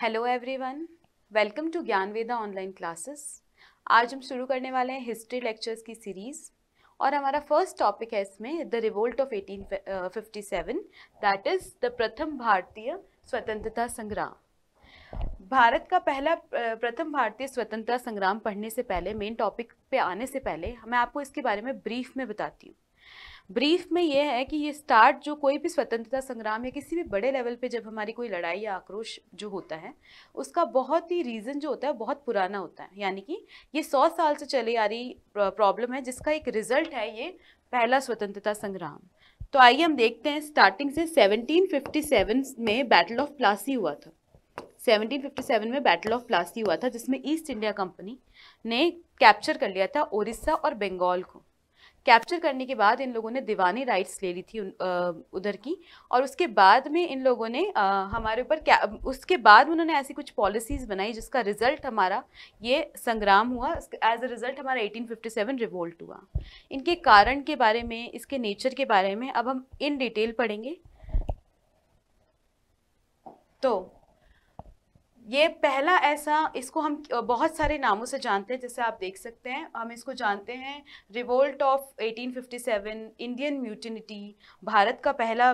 hello everyone welcome to Gyanveda online classes आज हम शुरू करने वाले हैं हिस्ट्री लेक्चर्स की सीरीज़ और हमारा फर्स्ट टॉपिक है इसमें the revolt of 1857 that is the प्रथम भारतीय स्वतंत्रता संग्राम भारत का पहला uh, प्रथम भारतीय स्वतंत्रता संग्राम पढ़ने से पहले मेन टॉपिक पे आने से पहले मैं आपको इसके बारे में ब्रीफ में बताती हूँ ब्रीफ में यह है कि ये स्टार्ट जो कोई भी स्वतंत्रता संग्राम या किसी भी बड़े लेवल पे जब हमारी कोई लड़ाई या आक्रोश जो होता है उसका बहुत ही रीज़न जो होता है बहुत पुराना होता है यानी कि ये सौ साल से चली आ रही प्रॉब्लम है जिसका एक रिजल्ट है ये पहला स्वतंत्रता संग्राम तो आइए हम देखते हैं स्टार्टिंग से 1757 में बैटल ऑफ प्लासी हुआ था 1757 में बैटल ऑफ प्लासी हुआ था जिसमें ईस्ट इंडिया कंपनी ने कैप्चर कर लिया था ओरिसा और बंगाल को कैप्चर करने के बाद इन लोगों ने दीवानी राइट्स ले ली थी उधर की और उसके बाद में इन लोगों ने हमारे ऊपर उसके बाद उन्होंने ऐसी कुछ पॉलिसीज़ बनाई जिसका रिज़ल्ट हमारा ये संग्राम हुआ एज अ रिज़ल्ट हमारा 1857 रिवोल्ट हुआ इनके कारण के बारे में इसके नेचर के बारे में अब हम इन डिटेल पढ़ेंगे तो ये पहला ऐसा इसको हम बहुत सारे नामों से जानते हैं जैसे आप देख सकते हैं हम इसको जानते हैं revolt of 1857 Indian mutiny Bharat का पहला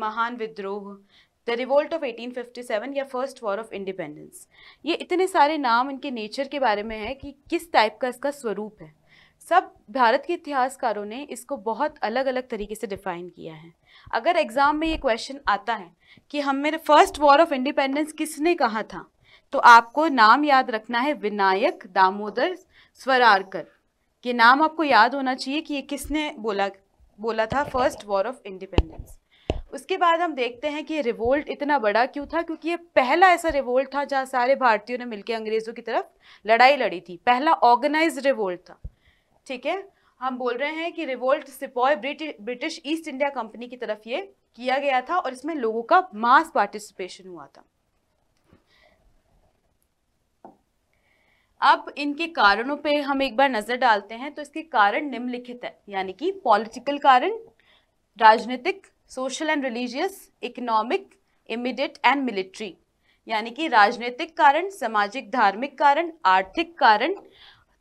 महान विद्रोह द रिवोल्ट ऑफ 1857 या फर्स्ट वॉर ऑफ इंडिपेंडेंस ये इतने सारे नाम इनके नेचर के बारे में है कि किस टाइप का इसका स्वरूप है सब भारत के इतिहासकारों ने इसको बहुत अलग अलग तरीके से डिफाइन किया है अगर एग्ज़ाम में ये क्वेश्चन आता है कि हमें फर्स्ट वॉर ऑफ इंडिपेंडेंस किसने कहा था तो आपको नाम याद रखना है विनायक दामोदर स्वरारकर ये नाम आपको याद होना चाहिए कि ये किसने बोला बोला था फर्स्ट वॉर ऑफ इंडिपेंडेंस उसके बाद हम देखते हैं कि ये रिवोल्ट इतना बड़ा क्यों था क्योंकि ये पहला ऐसा रिवोल्ट था जहाँ सारे भारतीयों ने मिलकर अंग्रेज़ों की तरफ लड़ाई लड़ी थी पहला ऑर्गेनाइज रिवोल्ट था ठीक है हम बोल रहे हैं कि revolt sepoy British East India company की तरफ ये किया गया था और इसमें लोगों का मास पार्टिसिपेशन हुआ था अब इनके कारणों पे हम एक बार नजर डालते हैं तो इसके कारण निम्नलिखित है यानी कि पॉलिटिकल कारण राजनीतिक social and religious economic immediate and military यानी कि राजनीतिक कारण सामाजिक धार्मिक कारण आर्थिक कारण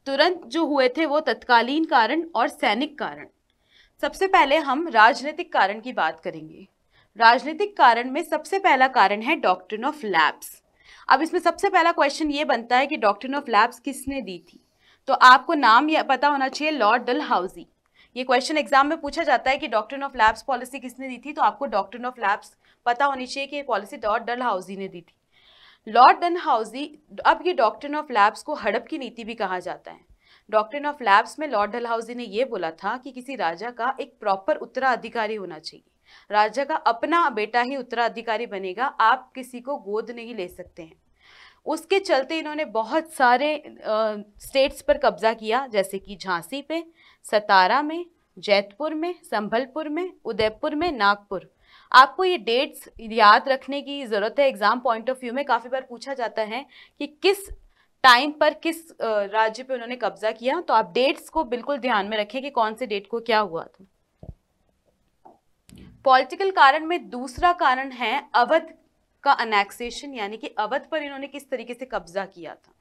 तुरंत जो हुए थे वो तत्कालीन कारण और सैनिक कारण सबसे पहले हम राजनीतिक कारण की बात करेंगे राजनीतिक कारण में सबसे पहला कारण है डॉक्ट्रिन ऑफ लैब्स अब इसमें सबसे पहला क्वेश्चन ये बनता है कि डॉक्ट्रिन ऑफ लैब्स किसने दी थी तो आपको नाम यह पता होना चाहिए लॉर्ड डल हाउजी ये क्वेश्चन एग्जाम में पूछा जाता है कि डॉक्ट्रिन ऑफ लैब्स पॉलिसी किसने दी थी तो आपको डॉक्ट्रिन ऑफ लैब्स पता होनी चाहिए कि ये पॉलिसी डॉट डल हाउजी ने दी थी लॉर्ड डन हाउजी अब ये डॉक्टर ऑफ लैब्स को हड़प की नीति भी कहा जाता है डॉक्टर ऑफ लैब्स में लॉर्ड हाउजी ने यह बोला था कि किसी राजा का एक प्रॉपर उत्तराधिकारी होना चाहिए राजा का अपना बेटा ही उत्तराधिकारी बनेगा आप किसी को गोद नहीं ले सकते हैं उसके चलते इन्होंने बहुत सारे आ, स्टेट्स पर कब्जा किया जैसे कि झांसी पे सतारा में जैतपुर में संभलपुर में उदयपुर में नागपुर आपको ये डेट्स याद रखने की ज़रूरत है एग्ज़ाम पॉइंट ऑफ व्यू में काफ़ी बार पूछा जाता है कि किस टाइम पर किस राज्य पे उन्होंने कब्जा किया तो आप डेट्स को बिल्कुल ध्यान में रखें कि कौन से डेट को क्या हुआ था पॉलिटिकल कारण में दूसरा कारण है अवध का अनेक्सेशन यानी कि अवध पर इन्होंने किस तरीके से कब्जा किया था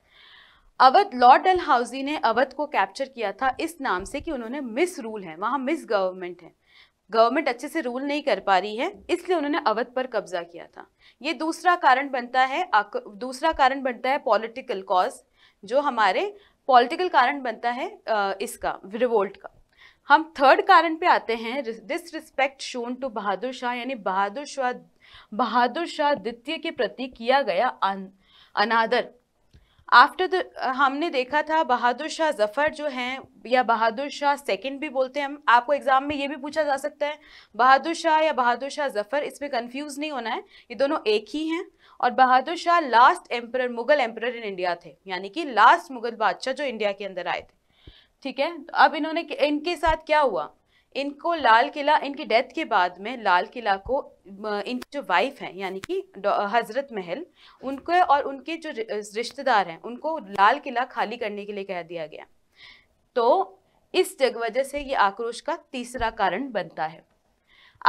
अवध लॉर्ड हाउजी ने अवध को कैप्चर किया था इस नाम से कि उन्होंने मिस रूल है वहाँ मिस गवर्नमेंट है गवर्नमेंट अच्छे से रूल नहीं कर पा रही है इसलिए उन्होंने अवध पर कब्जा किया था ये दूसरा कारण बनता है दूसरा कारण बनता है पॉलिटिकल कॉज जो हमारे पॉलिटिकल कारण बनता है इसका रिवोल्ट का हम थर्ड कारण पे आते हैं disrespect shown to Bahadur Shah यानी बहादुर शाह बहादुर शाह द्वितीय के प्रति किया गया अनादर आफ्टर द uh, हमने देखा था बहादुर शाह जफ़र जो हैं या बहादुर शाह सेकंड भी बोलते हैं हम आपको एग्ज़ाम में ये भी पूछा जा सकता है बहादुर शाह या बहादुर शाह जफ़र इसमें कंफ्यूज नहीं होना है ये दोनों एक ही हैं और Bahadur Shah last emperor Mughal emperor in India थे यानी कि लास्ट मुगल बादशाह जो इंडिया के अंदर आए थे ठीक है तो अब इन्होंने इनके साथ क्या हुआ इनको लाल किला इनकी डेथ के बाद में लाल किला को इनकी जो वाइफ हैं यानी कि हज़रत महल उनको और उनके जो रिश्तेदार हैं उनको लाल किला खाली करने के लिए कह दिया गया तो इस वजह से ये आक्रोश का तीसरा कारण बनता है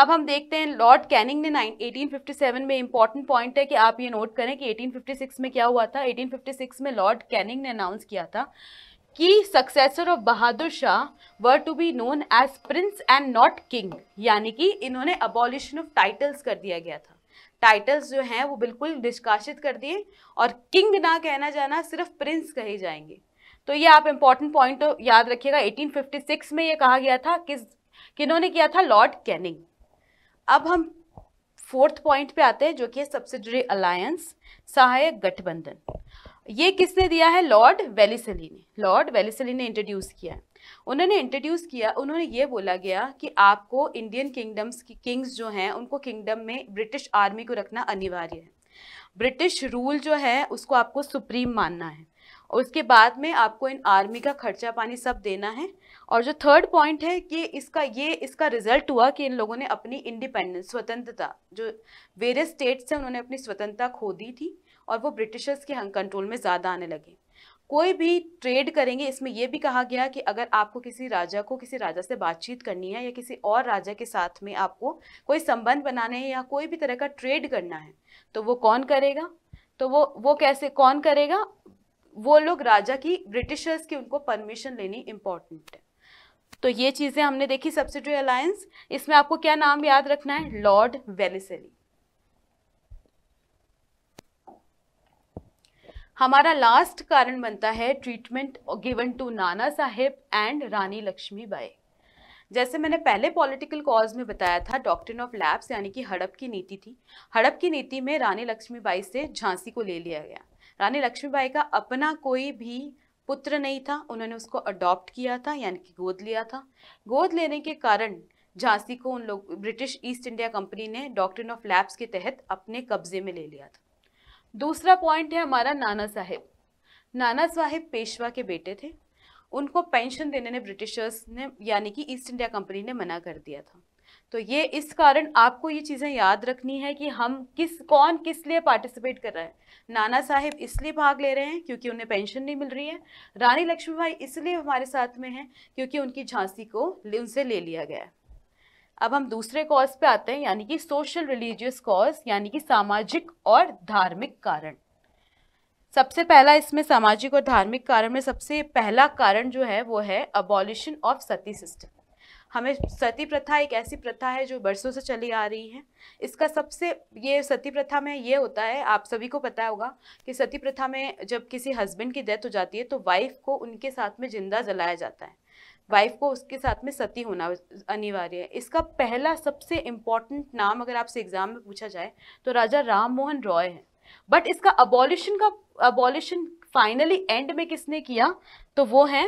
अब हम देखते हैं लॉर्ड कैनिंग ने नाइन 1857 में इंपॉर्टेंट पॉइंट है कि आप ये नोट करें कि 1856 में क्या हुआ था 1856 में लॉर्ड कैनिंग ने अनाउंस किया था कि successor of Bahadur Shah were to be known as prince and not king यानी कि इन्होंने अबॉलिशन ऑफ टाइटल्स कर दिया गया था टाइटल्स जो हैं वो बिल्कुल निष्कासित कर दिए और किंग ना कहना जाना सिर्फ प्रिंस कहे जाएंगे तो ये आप इम्पॉर्टेंट पॉइंट याद रखिएगा 1856 में ये कहा गया था किस किन्होंने किया था लॉर्ड कैनिंग अब हम फोर्थ पॉइंट पे आते हैं जो कि है सब्सिडरी अलायंस सहायक गठबंधन ये किसने दिया है लॉर्ड वेलिसली ने लॉर्ड वेलिसली ने इंट्रोड्यूस किया है उन्होंने इंट्रोड्यूस किया उन्होंने ये बोला गया कि आपको इंडियन किंगडम्स की किंग्स जो हैं उनको किंगडम में ब्रिटिश आर्मी को रखना अनिवार्य है ब्रिटिश रूल जो है उसको आपको सुप्रीम मानना है और उसके बाद में आपको इन आर्मी का खर्चा पानी सब देना है और जो थर्ड पॉइंट है कि इसका ये इसका रिजल्ट हुआ कि इन लोगों ने अपनी इंडिपेंडेंस स्वतंत्रता जो वेरियस स्टेट्स हैं उन्होंने अपनी स्वतंत्रता खो दी थी और वो ब्रिटिशर्स के कंट्रोल में ज़्यादा आने लगे कोई भी ट्रेड करेंगे इसमें यह भी कहा गया कि अगर आपको किसी राजा को किसी राजा से बातचीत करनी है या किसी और राजा के साथ में आपको कोई संबंध बनाने हैं या कोई भी तरह का ट्रेड करना है तो वो कौन करेगा तो वो वो कैसे कौन करेगा वो लोग राजा की ब्रिटिशर्स की उनको परमिशन लेनी इम्पॉर्टेंट है तो ये चीज़ें हमने देखी सब्सिडरी अलायंस इसमें आपको क्या नाम याद रखना है लॉर्ड वेलिसली हमारा लास्ट कारण बनता है treatment given to Nana Sahib and Rani Lakshmi Bai जैसे मैंने पहले पॉलिटिकल कॉज में बताया था डॉक्टर ऑफ लैब्स यानी कि हड़प की नीति थी हड़प की नीति में रानी लक्ष्मीबाई से झांसी को ले लिया गया रानी लक्ष्मीबाई का अपना कोई भी पुत्र नहीं था उन्होंने उसको अडॉप्ट किया था यानी कि गोद लिया था गोद लेने के कारण झांसी को उन लोग ब्रिटिश ईस्ट इंडिया कंपनी ने डॉक्टर ऑफ लैब्स के तहत अपने कब्जे में ले लिया था दूसरा पॉइंट है हमारा नाना साहेब नाना साहेब पेशवा के बेटे थे उनको पेंशन देने ने ब्रिटिशर्स ने यानी कि ईस्ट इंडिया कंपनी ने मना कर दिया था तो ये इस कारण आपको ये चीज़ें याद रखनी है कि हम किस कौन किस लिए पार्टिसिपेट कर रहा है नाना साहेब इसलिए भाग ले रहे हैं क्योंकि उन्हें पेंशन नहीं मिल रही है रानी लक्ष्मीबाई इसलिए हमारे साथ में हैं क्योंकि उनकी झांसी को उनसे ले लिया गया है अब हम दूसरे कॉज पे आते हैं यानी कि सोशल रिलीजियस कॉज यानी कि सामाजिक और धार्मिक कारण सबसे पहला इसमें सामाजिक और धार्मिक कारण में सबसे पहला कारण जो है वो है अबॉलिशन ऑफ सती सिस्टम हमें सती प्रथा एक ऐसी प्रथा है जो बरसों से चली आ रही है इसका सबसे ये सती प्रथा में ये होता है आप सभी को पता होगा कि सती प्रथा में जब किसी हस्बैंड की डेथ हो जाती है तो वाइफ को उनके साथ में जिंदा जलाया जाता है वाइफ को उसके साथ में सती होना अनिवार्य है इसका पहला सबसे इम्पॉर्टेंट नाम अगर आपसे एग्जाम में पूछा जाए तो राजा राम मोहन रॉय है बट इसका अबॉलिशन का अबॉलिशन फाइनली एंड में किसने किया तो वो है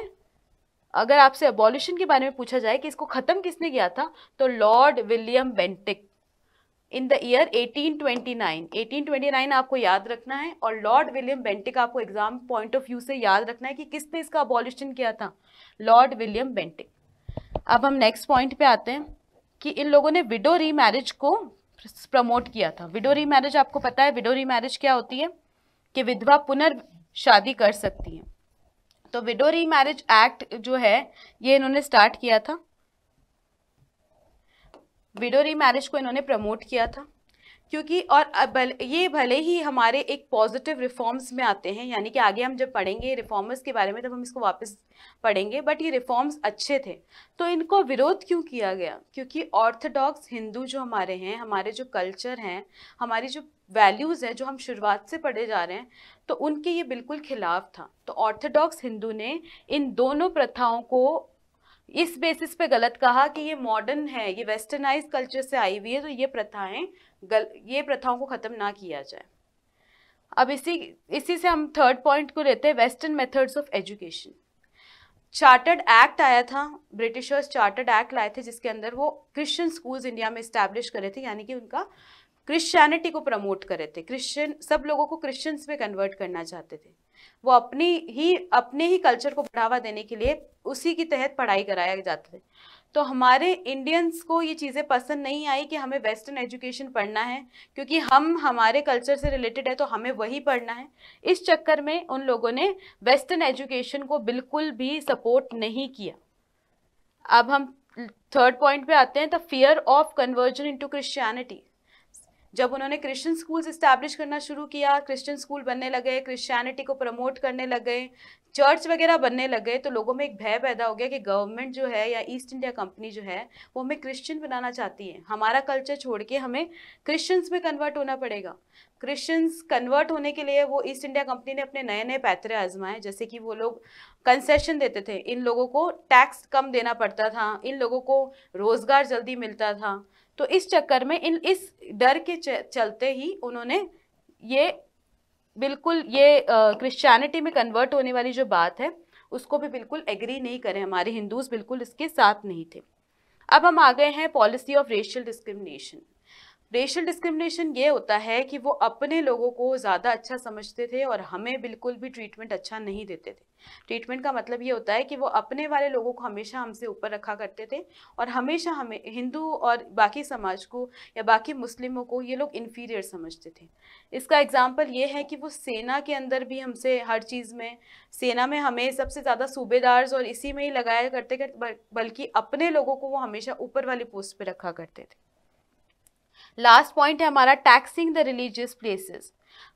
अगर आपसे अबॉलिशन के बारे में पूछा जाए कि इसको ख़त्म किसने किया था तो Lord William Bentinck in the year 1829 1829 आपको याद रखना है और लॉर्ड विलियम बेंटिक आपको एग्जाम पॉइंट ऑफ व्यू से याद रखना है कि किसने इसका अबॉलिशन किया था लॉर्ड विलियम बेंटिक अब हम नेक्स्ट पॉइंट पे आते हैं कि इन लोगों ने विडो री मैरिज को प्रमोट किया था विडो री मैरिज आपको पता है विडो री मैरिज क्या होती है कि विधवा पुनर् शादी कर सकती हैं तो विडो री मैरिज एक्ट जो है ये इन्होंने स्टार्ट किया था विडो रीमैरिज को इन्होंने प्रमोट किया था क्योंकि और ये भले ही हमारे एक पॉजिटिव रिफॉर्म्स में आते हैं यानी कि आगे हम जब पढ़ेंगे रिफॉर्मर्स के बारे में तब हम इसको वापस पढ़ेंगे बट ये रिफॉर्म्स अच्छे थे तो इनको विरोध क्यों किया गया क्योंकि ऑर्थोडॉक्स हिंदू जो हमारे हैं हमारे जो कल्चर हैं हमारी जो वैल्यूज़ हैं जो हम शुरुआत से पढ़े जा रहे हैं तो उनके ये बिल्कुल खिलाफ था तो ऑर्थोडॉक्स हिंदू ने इन दोनों प्रथाओं को इस बेसिस पे गलत कहा कि ये मॉडर्न है ये वेस्टर्नाइज कल्चर से आई हुई है तो ये प्रथाएं गल ये प्रथाओं को ख़त्म ना किया जाए अब इसी इसी से हम थर्ड पॉइंट को लेते हैं western methods of education chartered act आया था ब्रिटिशर्स चार्टर्ड एक्ट लाए थे जिसके अंदर वो क्रिश्चियन स्कूल्स इंडिया में इस्टेब्लिश करे थे यानी कि उनका क्रिश्चियनिटी को प्रमोट करे थे क्रिश्चियन सब लोगों को क्रिश्चियंस में कन्वर्ट करना चाहते थे वो अपनी ही अपने ही कल्चर को बढ़ावा देने के लिए उसी के तहत पढ़ाई कराया जाता है तो हमारे इंडियंस को ये चीज़ें पसंद नहीं आई कि हमें वेस्टर्न एजुकेशन पढ़ना है क्योंकि हम हमारे कल्चर से रिलेटेड है तो हमें वही पढ़ना है इस चक्कर में उन लोगों ने वेस्टर्न एजुकेशन को बिल्कुल भी सपोर्ट नहीं किया अब हम थर्ड पॉइंट पे आते हैं the fear of conversion into Christianity जब उन्होंने क्रिश्चियन स्कूल्स इस्टेब्लिश करना शुरू किया क्रिश्चियन स्कूल बनने लगे क्रिश्चियनिटी को प्रमोट करने लगे चर्च वगैरह बनने लगे तो लोगों में एक भय पैदा हो गया कि गवर्नमेंट जो है या ईस्ट इंडिया कंपनी जो है वो हमें क्रिश्चियन बनाना चाहती है हमारा कल्चर छोड़ के हमें क्रिश्चियंस में कन्वर्ट होना पड़ेगा क्रिश्चियंस कन्वर्ट होने के लिए वो ईस्ट इंडिया कंपनी ने अपने नए नए पैतरे आजमाए जैसे कि वो लोग कंसेशन देते थे इन लोगों को टैक्स कम देना पड़ता था इन लोगों को रोज़गार जल्दी मिलता था तो इस चक्कर में इन इस डर के चलते ही उन्होंने ये बिल्कुल ये क्रिश्चियनिटी में कन्वर्ट होने वाली जो बात है उसको भी बिल्कुल एग्री नहीं करें हमारे हिंदूज़ बिल्कुल इसके साथ नहीं थे अब हम आ गए हैं policy of racial discrimination racial discrimination ये होता है कि वो अपने लोगों को ज़्यादा अच्छा समझते थे और हमें बिल्कुल भी ट्रीटमेंट अच्छा नहीं देते थे ट्रीटमेंट का मतलब ये होता है कि वो अपने वाले लोगों को हमेशा हमसे ऊपर रखा करते थे और हमेशा हमें हिंदू और बाकी समाज को या बाकी मुस्लिमों को ये लोग इन्फीरियर समझते थे इसका एग्ज़ाम्पल ये है कि वो सेना के अंदर भी हमसे हर चीज़ में सेना में हमें सबसे ज़्यादा सूबेदार और इसी में ही लगाया करते बल्कि अपने लोगों को वो हमेशा ऊपर वाली पोस्ट पर रखा करते थे लास्ट पॉइंट है हमारा टैक्सिंग द रिलीजियस प्लेसेस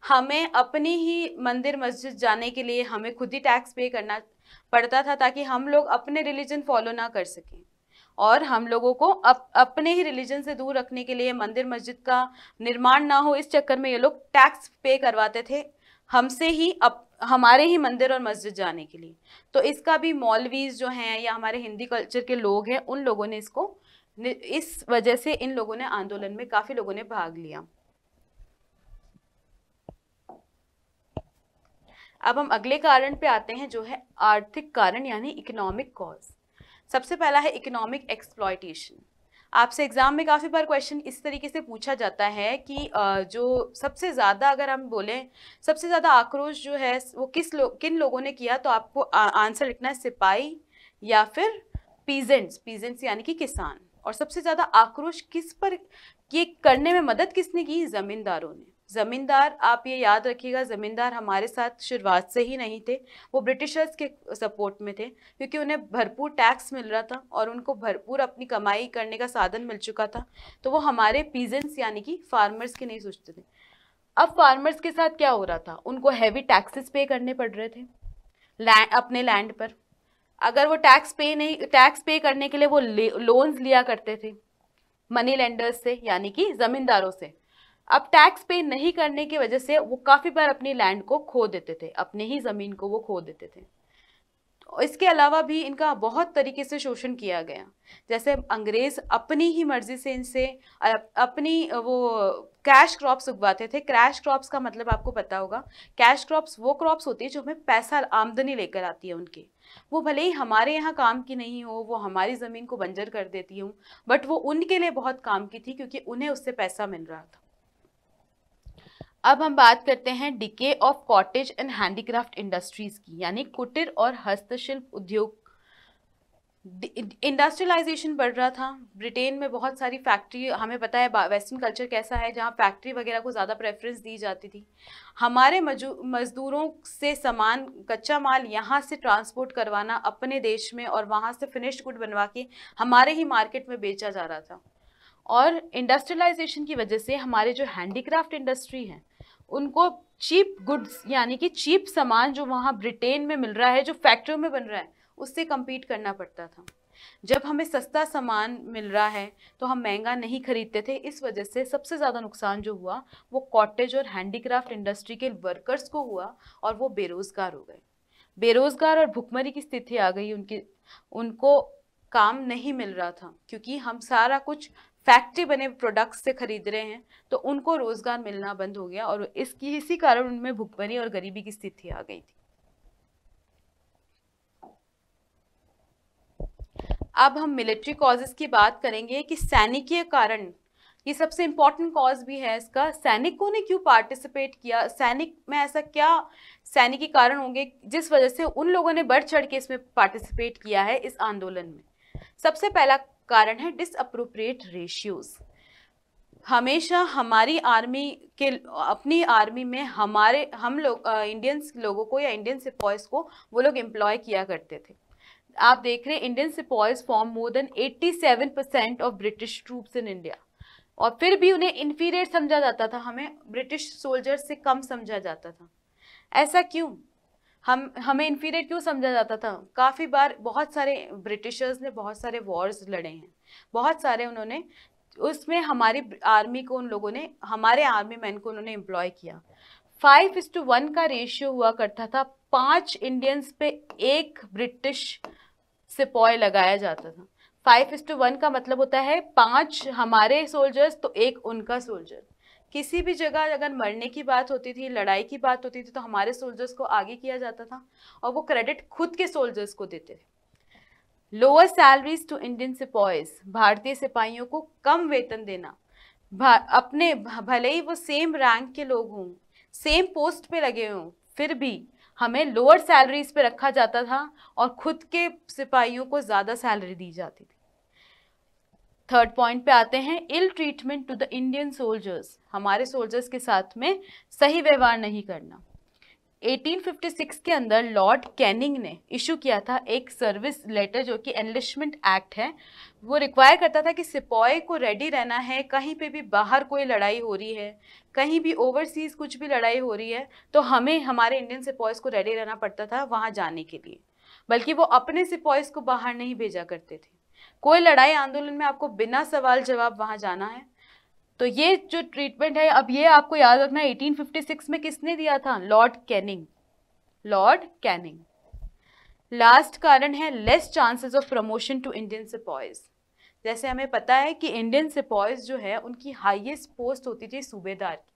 हमें अपनी ही मंदिर मस्जिद जाने के लिए हमें खुद ही टैक्स पे करना पड़ता था ताकि हम लोग अपने रिलीजन फॉलो ना कर सकें और हम लोगों को अप, अपने ही रिलीजन से दूर रखने के लिए मंदिर मस्जिद का निर्माण ना हो इस चक्कर में ये लोग टैक्स पे करवाते थे हमसे ही अप, हमारे ही मंदिर और मस्जिद जाने के लिए तो इसका भी मौलवीज जो हैं या हमारे हिंदी कल्चर के लोग हैं उन लोगों ने इसको इस वजह से इन लोगों ने आंदोलन में काफी लोगों ने भाग लिया अब हम अगले कारण पे आते हैं जो है आर्थिक कारण यानी इकोनॉमिक कॉज सबसे पहला है इकोनॉमिक एक्सप्लॉयटेशन आपसे एग्ज़ाम में काफ़ी बार क्वेश्चन इस तरीके से पूछा जाता है कि जो सबसे ज़्यादा अगर हम बोलें सबसे ज़्यादा आक्रोश जो है वो किस लोग किन लोगों ने किया तो आपको आंसर लिखना है सिपाही या फिर पीजेंट्स पीजेंट्स यानी कि किसान और सबसे ज़्यादा आक्रोश किस पर ये करने में मदद किसने की ज़मींदारों ने ज़मींदार आप ये याद रखिएगा ज़मींदार हमारे साथ शुरुआत से ही नहीं थे वो ब्रिटिशर्स के सपोर्ट में थे क्योंकि उन्हें भरपूर टैक्स मिल रहा था और उनको भरपूर अपनी कमाई करने का साधन मिल चुका था तो वो हमारे पीजेंट्स यानी कि फार्मर्स के नहीं सोचते थे अब फार्मर्स के साथ क्या हो रहा था उनको हैवी टैक्सेस पे करने पड़ रहे थे लैंड अपने लैंड पर अगर वो टैक्स पे नहीं टैक्स पे करने के लिए वो लोन्स लिया करते थे मनी लेंडर्स से यानी कि ज़मींदारों से अब टैक्स पे नहीं करने की वजह से वो काफ़ी बार अपनी लैंड को खो देते थे अपने ही ज़मीन को वो खो देते थे इसके अलावा भी इनका बहुत तरीके से शोषण किया गया जैसे अंग्रेज़ अपनी ही मर्ज़ी से इनसे अपनी वो कैश क्रॉप्स उगवाते थे क्रैश क्रॉप्स का मतलब आपको पता होगा कैश क्रॉप्स वो क्रॉप्स होती है जो हमें पैसा आमदनी लेकर आती है उनकी वो भले ही हमारे यहाँ काम की नहीं हो वो हमारी ज़मीन को बंजर कर देती हूँ बट वो उनके लिए बहुत काम की थी क्योंकि उन्हें उससे पैसा मिल रहा था अब हम बात करते हैं decay of cottage and handicraft industries की यानी कुटिर और हस्तशिल्प उद्योग इंडस्ट्रियलाइजेशन बढ़ रहा था ब्रिटेन में बहुत सारी फैक्ट्री हमें पता है वेस्टर्न कल्चर कैसा है जहाँ फैक्ट्री वगैरह को ज़्यादा प्रेफरेंस दी जाती थी हमारे मजदूरों से सामान कच्चा माल यहाँ से ट्रांसपोर्ट करवाना अपने देश में और वहाँ से फिनिश्ड गुड बनवा के हमारे ही मार्केट में बेचा जा रहा था और इंडस्ट्रियलाइजेशन की वजह से हमारे जो हैंडीक्राफ्ट इंडस्ट्री हैं उनको चीप गुड्स यानी कि चीप सामान जो वहाँ ब्रिटेन में मिल रहा है जो फैक्ट्रियों में बन रहा है उससे कम्पीट करना पड़ता था जब हमें सस्ता सामान मिल रहा है तो हम महंगा नहीं खरीदते थे इस वजह से सबसे ज़्यादा नुकसान जो हुआ वो कॉटेज और हैंडीक्राफ्ट इंडस्ट्री के वर्कर्स को हुआ और वो बेरोज़गार हो गए बेरोज़गार और भुखमरी की स्थिति आ गई उनकी उनको काम नहीं मिल रहा था क्योंकि हम सारा कुछ फैक्ट्री बने प्रोडक्ट्स से खरीद रहे हैं तो उनको रोज़गार मिलना बंद हो गया और इसकी इसी कारण उनमें भुखमरी और गरीबी की स्थिति आ गई थी अब हम मिलिट्री कॉजेज़ की बात करेंगे कि सैनिकीय कारण ये सबसे इम्पॉर्टेंट कॉज भी है इसका सैनिकों ने क्यों पार्टिसिपेट किया सैनिक में ऐसा क्या सैनिकी कारण होंगे जिस वजह से उन लोगों ने बढ़ चढ़ के इसमें पार्टिसिपेट किया है इस आंदोलन में सबसे पहला कारण है डिसअप्रोप्रिएट रेशियोज़ हमेशा हमारी आर्मी के अपनी आर्मी में हमारे हम लोग इंडियंस लोगों को या इंडियन सिपॉइस को वो लोग एम्प्लॉय किया करते थे आप देख रहे हैं Indian sepoys form more than 87 percent of British troops in India और फिर भी उन्हें इन्फीरियर समझा जाता था हमें ब्रिटिश सोल्जर्स से कम समझा जाता था ऐसा क्यों हम हमें इन्फीरियर क्यों समझा जाता था काफ़ी बार बहुत सारे ब्रिटिशर्स ने बहुत सारे वॉर्स लड़े हैं बहुत सारे उन्होंने उसमें हमारी आर्मी को उन लोगों ने हमारे आर्मी मैन को उन्होंने एम्प्लॉय किया फाइव इज टू वन का रेशियो हुआ करता था पांच इंडियंस पे एक ब्रिटिश सिपॉय लगाया जाता था फाइव इज टू वन का मतलब होता है पांच हमारे सोल्जर्स तो एक उनका सोल्जर किसी भी जगह अगर मरने की बात होती थी लड़ाई की बात होती थी तो हमारे सोल्जर्स को आगे किया जाता था और वो क्रेडिट खुद के सोल्जर्स को देते थे lower salaries to Indian sepoys भारतीय सिपाहियों को कम वेतन देना अपने भले ही वो सेम रैंक के लोग हों सेम पोस्ट पे लगे हों फिर भी हमें लोअर सैलरीज पे रखा जाता था और खुद के सिपाहियों को ज़्यादा सैलरी दी जाती थी थर्ड पॉइंट पे आते हैं ill treatment to the Indian soldiers हमारे सोल्जर्स के साथ में सही व्यवहार नहीं करना 1856 के अंदर लॉर्ड कैनिंग ने इशू किया था एक सर्विस लेटर जो कि एनलिशमेंट एक्ट है वो रिक्वायर करता था कि सिपाए को रेडी रहना है कहीं पे भी बाहर कोई लड़ाई हो रही है कहीं भी ओवरसीज़ कुछ भी लड़ाई हो रही है तो हमें हमारे इंडियन सिपॉयज़ को रेडी रहना पड़ता था वहाँ जाने के लिए बल्कि वो अपने सिपॉयज़ को बाहर नहीं भेजा करते थे कोई लड़ाई आंदोलन में आपको बिना सवाल जवाब वहाँ जाना है तो ये जो ट्रीटमेंट है अब ये आपको याद रखना 1856 में किसने दिया था Lord Canning Lord Canning last कारण है less chances of promotion to Indian sepoys जैसे हमें पता है कि इंडियन सिपॉयज जो है उनकी हाईएस्ट पोस्ट होती थी सूबेदार की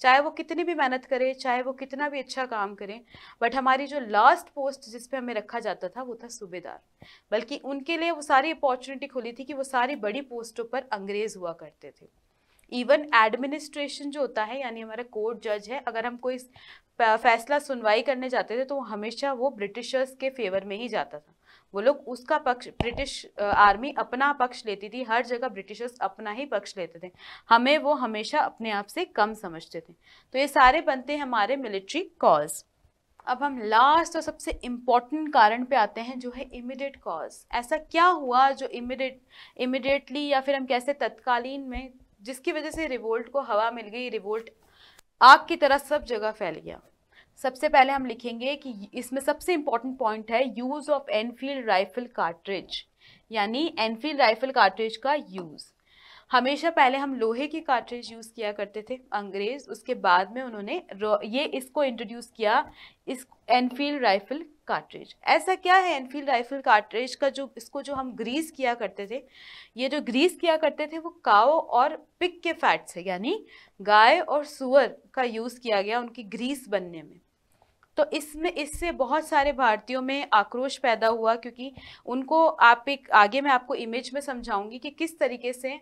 चाहे वो कितनी भी मेहनत करे चाहे वो कितना भी अच्छा काम करें बट हमारी जो लास्ट पोस्ट जिस पे हमें रखा जाता था वो था सूबेदार बल्कि उनके लिए वो सारी अपॉर्चुनिटी खुली थी कि वो सारी बड़ी पोस्टों पर अंग्रेज़ हुआ करते थे इवन एडमिनिस्ट्रेशन जो होता है यानी हमारा कोर्ट जज है अगर हम कोई फैसला सुनवाई करने जाते थे तो हमेशा वो ब्रिटिशर्स के फेवर में ही जाता था वो लोग उसका पक्ष ब्रिटिश आर्मी अपना पक्ष लेती थी हर जगह ब्रिटिशर्स अपना ही पक्ष लेते थे हमें वो हमेशा अपने आप से कम समझते थे तो ये सारे बनते हैं हमारे मिलिट्री कॉज अब हम लास्ट और सबसे इम्पॉर्टेंट कारण पे आते हैं जो है इमिडिएट कॉज ऐसा क्या हुआ जो इमिडिएट इमिडिएटली या फिर हम कैसे तत्कालीन में जिसकी वजह से रिवोल्ट को हवा मिल गई रिवोल्ट आग की तरह सब जगह फैल गया सबसे पहले हम लिखेंगे कि इसमें सबसे इम्पॉर्टेंट पॉइंट है use of Enfield rifle cartridge यानी एनफील्ड राइफल कार्ट्रिज का यूज़ हमेशा पहले हम लोहे की कार्ट्रिज यूज़ किया करते थे अंग्रेज़ उसके बाद में उन्होंने ये इसको इंट्रोड्यूस किया इस एनफील्ड राइफल कार्ट्रेज ऐसा क्या है एनफील्ड राइफल कार्ट्रेज का जो इसको जो हम ग्रीस किया करते थे ये जो ग्रीस किया करते थे वो काओ और पिक के फैट से यानी गाय और सुअर का यूज़ किया गया उनकी ग्रीस बनने में तो इसमें इससे बहुत सारे भारतीयों में आक्रोश पैदा हुआ क्योंकि उनको आप एक आगे मैं आपको इमेज में समझाऊंगी कि किस तरीके से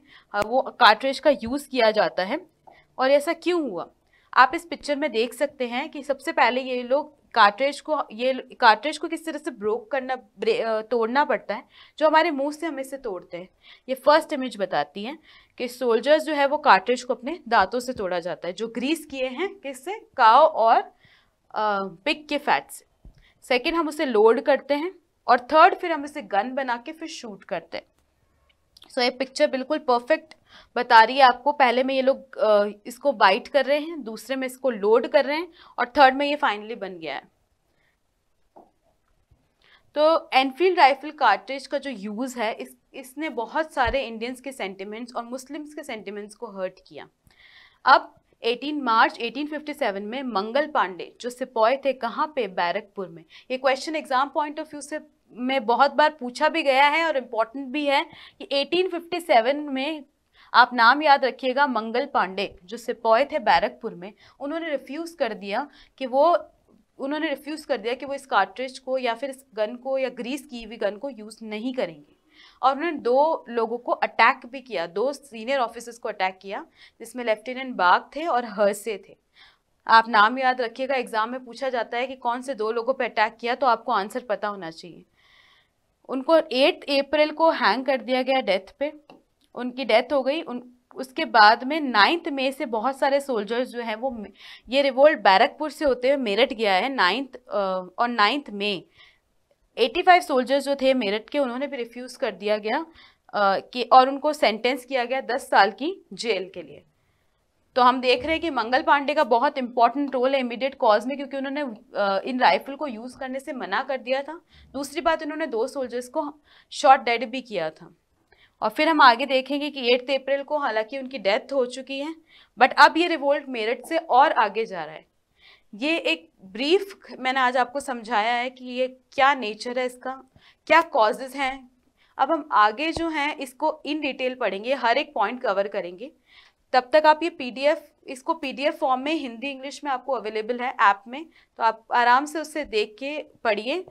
वो कार्ट्रेज का यूज़ किया जाता है और ऐसा क्यों हुआ आप इस पिक्चर में देख सकते हैं कि सबसे पहले ये लोग कार्ट्रेज को ये कार्ट्रेज को किस तरह से ब्रोक करना तोड़ना पड़ता है जो हमारे मुंह से हम इसे तोड़ते हैं ये फर्स्ट इमेज बताती है कि सोल्जर्स जो है वो कार्ट्रेज को अपने दांतों से तोड़ा जाता है जो ग्रीस किए हैं किससे काव और पिक के फैट से सेकेंड हम उसे लोड करते हैं और थर्ड फिर हम इसे गन बना के फिर शूट करते हैं सो ये पिक्चर बिल्कुल परफेक्ट बता रही है आपको पहले में ये लोग इसको बाइट कर रहे हैं दूसरे में इसको लोड कर रहे हैं और थर्ड में ये फाइनली बन गया है तो एनफील्ड राइफल कार्टेज का जो यूज़ है इस इसने बहुत सारे इंडियंस के सेंटिमेंट्स और मुस्लिम्स के सेंटिमेंट्स को हर्ट किया अब 18 मार्च 1857 में मंगल पांडे जो सिपॉय थे कहाँ पे बैरकपुर में ये question exam point of view से મે બહોત બાર પૂછા ભી ગયા હે ઓર ઇમ્પોર્ટન્ટ ભી હે કે 1857 મે આપ નામ યાદ રખિયેગા મંગલ પાંડે જો સિપાયે થે બેરકપુર મે ઉનહોને રિફ્યુઝ કર દિયા કે વો ઉનહોને રિફ્યુઝ કર દિયા કે વો ઇસ કાર્ટ્રિજ કો يا ફિર ઇસ ગન કો يا ગ્રીસ કી વિ ગન કો યુઝ નહીં કરેંગે ઓર ઉનન દો લોગો કો એટેક ભી કિયા દો સિનિયર ઓફિસર્સ કો એટેક કિયા જિસમે લેફ્ટનન્ટ બાગ થે ઓર હર્સે થે આપ નામ યાદ રખિયેગા экзаમ મે પૂછા જાતા હે કે કૌન સે દો લોગો પે એટેક કિયા તો આપકો આન્સર પતા હોના ચી उनको एट अप्रैल को हैंग कर दिया गया डेथ पे उनकी डेथ हो गई उन उसके बाद में नाइन्थ मई से बहुत सारे सोल्जर्स जो हैं वो ये रिवोल्ट बैरकपुर से होते हुए मेरठ गया है नाइन्थ और नाइन्थ मई 85 सोल्जर्स जो थे मेरठ के उन्होंने भी रिफ्यूज़ कर दिया गया कि और उनको सेंटेंस किया गया दस साल की जेल के लिए तो हम देख रहे हैं कि मंगल पांडे का बहुत इंपॉर्टेंट रोल है इमीडिएट कॉज में क्योंकि उन्होंने इन राइफल को यूज़ करने से मना कर दिया था दूसरी बात उन्होंने दो सोल्जर्स को शॉट डेड भी किया था और फिर हम आगे देखेंगे कि एट्थ अप्रैल को हालांकि उनकी डेथ हो चुकी है बट अब ये रिवोल्ट मेरठ से और आगे जा रहा है ये एक ब्रीफ मैंने आज आपको समझाया है कि ये क्या नेचर है इसका क्या कॉजेज़ हैं अब हम आगे जो हैं इसको इन डिटेल पढ़ेंगे हर एक पॉइंट कवर करेंगे तब तक आप ये पीडीएफ इसको पीडीएफ फॉर्म में हिंदी इंग्लिश में आपको अवेलेबल है ऐप में तो आप आराम से उसे देख के पढ़िए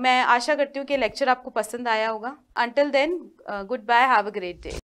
मैं आशा करती हूँ कि लेक्चर आपको पसंद आया होगा until then goodbye have a great day